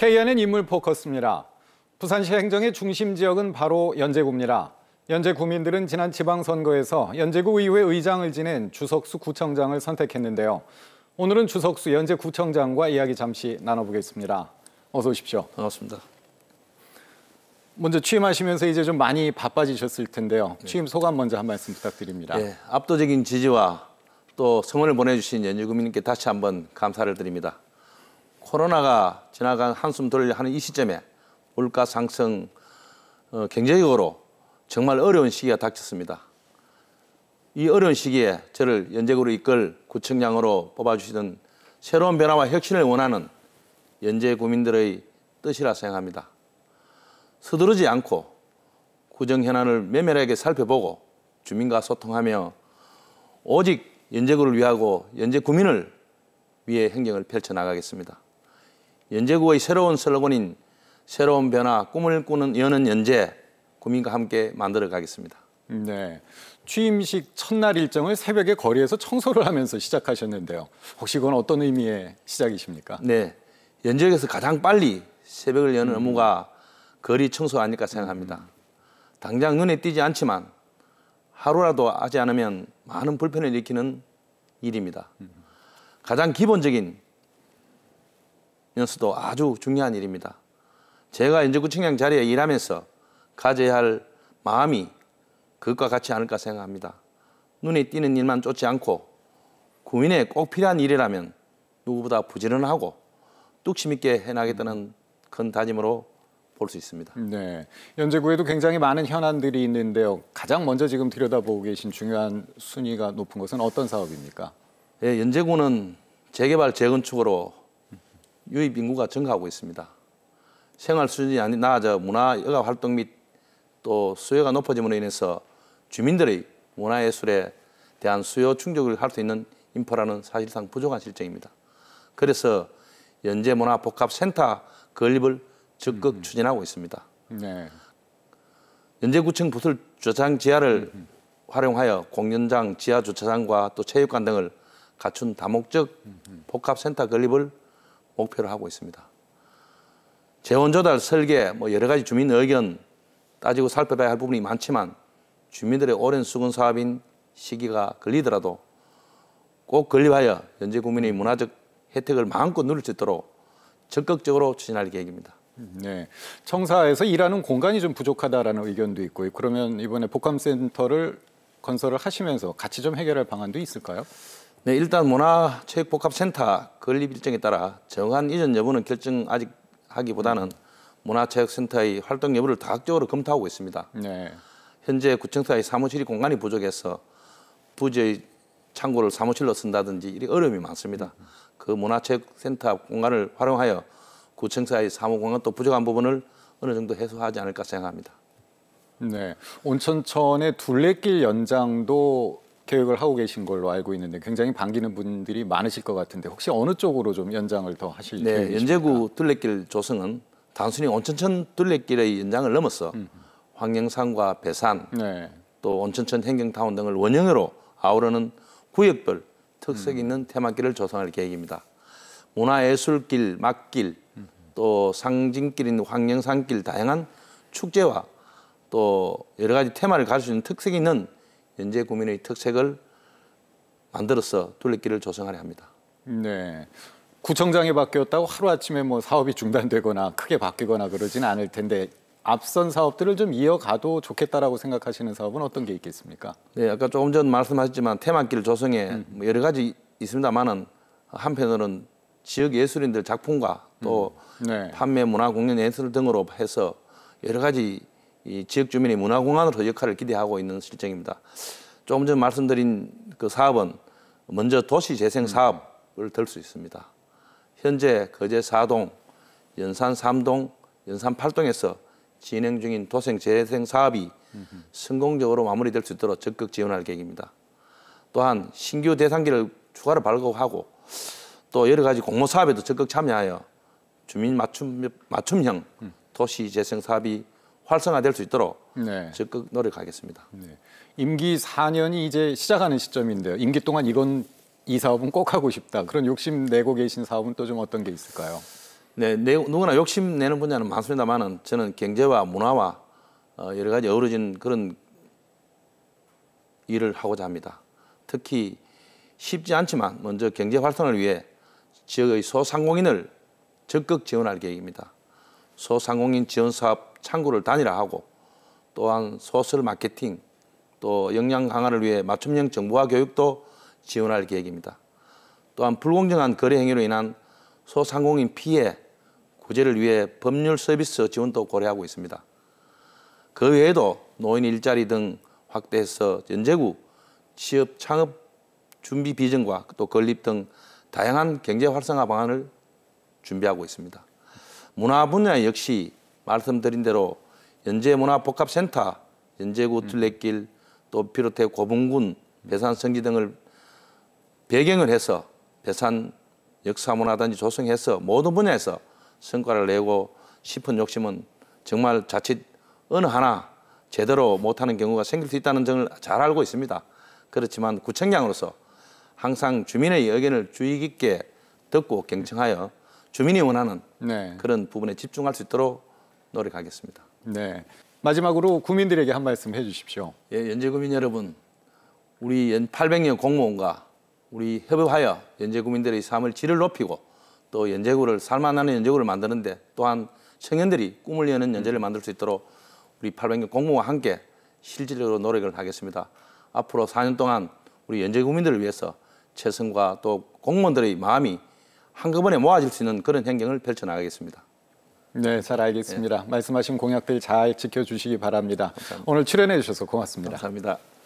KNN 인물 포커스입니다. 부산시 행정의 중심 지역은 바로 연제구입니다. 연제 구민들은 지난 지방선거에서 연제구 의회 의장을 지낸 주석수 구청장을 선택했는데요. 오늘은 주석수 연제 구청장과 이야기 잠시 나눠보겠습니다. 어서 오십시오. 반갑습니다. 먼저 취임하시면서 이제 좀 많이 바빠지셨을 텐데요. 네. 취임 소감 먼저 한 말씀 부탁드립니다. 네, 압도적인 지지와 또 성원을 보내주신 연제구민께 다시 한번 감사를 드립니다. 코로나가 지나간 한숨 돌려 하는 이 시점에 물가 상승 어, 경제적으로 정말 어려운 시기가 닥쳤습니다. 이 어려운 시기에 저를 연재구로 이끌 구청장으로 뽑아주시던 새로운 변화와 혁신을 원하는 연재 구민들의 뜻이라 생각합니다. 서두르지 않고 구정 현안을 면밀하게 살펴보고 주민과 소통하며 오직 연재구를 위하고 연재 구민을 위해 행정을 펼쳐나가겠습니다. 연제구의 새로운 슬로건인 새로운 변화, 꿈을 꾸는 여는 연재 국민과 함께 만들어 가겠습니다. 네. 취임식 첫날 일정을 새벽에 거리에서 청소를 하면서 시작하셨는데요. 혹시 그건 어떤 의미의 시작이십니까? 네. 연지역에서 가장 빨리 새벽을 여는 음. 업무가 거리 청소 아닐까 생각합니다. 음. 당장 눈에 띄지 않지만 하루라도 하지 않으면 많은 불편을 일으키는 일입니다. 음. 가장 기본적인 연수도 아주 중요한 일입니다. 제가 연주구청장 자리에 일하면서 가져야 할 마음이 그것과 같지 않을까 생각합니다. 눈에 띄는 일만 쫓지 않고 국민에 꼭 필요한 일이라면 누구보다 부지런하고 뚝심 있게 해나겠다는 큰 다짐으로 볼 수 있습니다. 네, 연제구에도 굉장히 많은 현안들이 있는데요. 가장 먼저 지금 들여다보고 계신 중요한 순위가 높은 것은 어떤 사업입니까? 예, 연제구는 재개발 재건축으로 유입 인구가 증가하고 있습니다. 생활 수준이 낮아 문화 여가 활동 및 또 수요가 높아짐으로 인해서 주민들의 문화예술에 대한 수요 충족을 할 수 있는 인프라는 사실상 부족한 실정입니다. 그래서 연제문화복합센터 건립을 적극 음, 음. 추진하고 있습니다. 네. 연제구청 부설 주차장 지하를 음, 활용하여 공연장, 지하 주차장과 또 체육관 등을 갖춘 다목적 복합센터 건립을 목표를 하고 있습니다. 재원 조달 설계 뭐 여러 가지 주민 의견 따지고 살펴봐야 할 부분이 많지만 주민들의 오랜 수군 사업인 시기가 걸리더라도 꼭 건립하여 현재 국민의 문화적 혜택을 마음껏 누릴 수 있도록 적극적으로 추진할 계획입니다. 네, 청사에서 일하는 공간이 좀 부족하다라는 의견도 있고 그러면 이번에 복합센터를 건설을 하시면서 같이 좀 해결할 방안도 있을까요? 네, 일단 문화체육복합센터 건립 일정에 따라 정한 이전 여부는 결정 아직 하기보다는 문화체육센터의 활동 여부를 다각적으로 검토하고 있습니다. 네. 현재 구청사의 사무실이 공간이 부족해서 부지의 창고를 사무실로 쓴다든지 이 어려움이 많습니다. 그 문화체육센터 공간을 활용하여 구청사의 사무공간 또 부족한 부분을 어느 정도 해소하지 않을까 생각합니다. 네, 온천천의 둘레길 연장도 교육을 하고 계신 걸로 알고 있는데 굉장히 반기는 분들이 많으실 것 같은데 혹시 어느 쪽으로 좀 연장을 더 하실 네, 계획이십니까? 연제구 둘레길 조성은 단순히 온천천 둘레길의 연장을 넘어서 음. 황영산과 배산 네. 또 온천천 행경타운 등을 원형으로 아우르는 구역별 특색 음. 있는 음. 테마길을 조성할 계획입니다. 문화예술길, 막길, 음. 또 상징길인 황영산길 다양한 축제와 또 여러 가지 테마를 가질 수 있는 특색 있는 연재 국민의 특색을 만들어서 둘레길을 조성하려 합니다. 네. 구청장이 바뀌었다고 하루아침에 뭐 사업이 중단되거나 크게 바뀌거나 그러진 않을 텐데 앞선 사업들을 좀 이어가도 좋겠다라고 생각하시는 사업은 어떤 게 있겠습니까? 네, 아까 조금 전 말씀하셨지만 테마길 조성에 음. 뭐 여러 가지 있습니다만은 한편으로는 지역 예술인들 작품과 또 음. 네. 판매 문화 공연 예술 등으로 해서 여러 가지 이 지역 주민의 문화공간으로 역할을 기대하고 있는 실정입니다. 조금 전 말씀드린 그 사업은 먼저 도시 재생 사업을 들 수 있습니다. 현재 거제 4동, 연산 3동, 연산 8동에서 진행 중인 도생 재생 사업이 성공적으로 마무리될 수 있도록 적극 지원할 계획입니다. 또한 신규 대상기를 추가로 발굴하고 또 여러 가지 공모 사업에도 적극 참여하여 주민 맞춤, 맞춤형 도시 재생 사업이 활성화될 수 있도록 네. 적극 노력하겠습니다. 네. 임기 4년이 이제 시작하는 시점인데요. 임기 동안 이건 이 사업은 꼭 하고 싶다. 그런 욕심 내고 계신 사업은 또 좀 어떤 게 있을까요? 네, 내, 누구나 욕심 내는 분야는 많습니다만은 저는 경제와 문화와 어, 여러 가지 어우러진 그런 일을 하고자 합니다. 특히 쉽지 않지만 먼저 경제 활성화 위해 지역의 소상공인을 적극 지원할 계획입니다. 소상공인 지원 사업 창구를 단일화하고 또한 소설 마케팅 또 역량 강화를 위해 맞춤형 정보화 교육도 지원할 계획입니다. 또한 불공정한 거래 행위로 인한 소상공인 피해 구제를 위해 법률 서비스 지원도 고려하고 있습니다. 그 외에도 노인 일자리 등 확대해서 연제구 취업 창업 준비 비전과 또 건립 등 다양한 경제 활성화 방안을 준비하고 있습니다. 문화 분야 역시 말씀드린 대로 연재문화복합센터연재구 둘레길 또 비롯해 고분군, 배산성지 등을 배경을 해서 배산 역사문화단지 조성해서 모든 분야에서 성과를 내고 싶은 욕심은 정말 자칫 어느 하나 제대로 못하는 경우가 생길 수 있다는 점을 잘 알고 있습니다. 그렇지만 구청장으로서 항상 주민의 의견을 주의 깊게 듣고 경청하여 주민이 원하는 네. 그런 부분에 집중할 수 있도록 노력하겠습니다. 네. 마지막으로 구민들에게 한 말씀 해주십시오. 예, 연제구민 여러분, 우리 800년 공무원과 우리 협업하여 연제구민들의 삶을 질을 높이고 또 연제구를 살만하는 연제구를 만드는데 또한 청년들이 꿈을 여는 연제를 만들 수 있도록 우리 800년 공무원과 함께 실질적으로 노력을 하겠습니다. 앞으로 4년 동안 우리 연제구민들을 위해서 최선과 또 공무원들의 마음이 한꺼번에 모아질 수 있는 그런 행정을 펼쳐나가겠습니다. 네, 잘 알겠습니다. 네. 말씀하신 공약들 잘 지켜주시기 바랍니다. 감사합니다. 오늘 출연해 주셔서 고맙습니다. 감사합니다.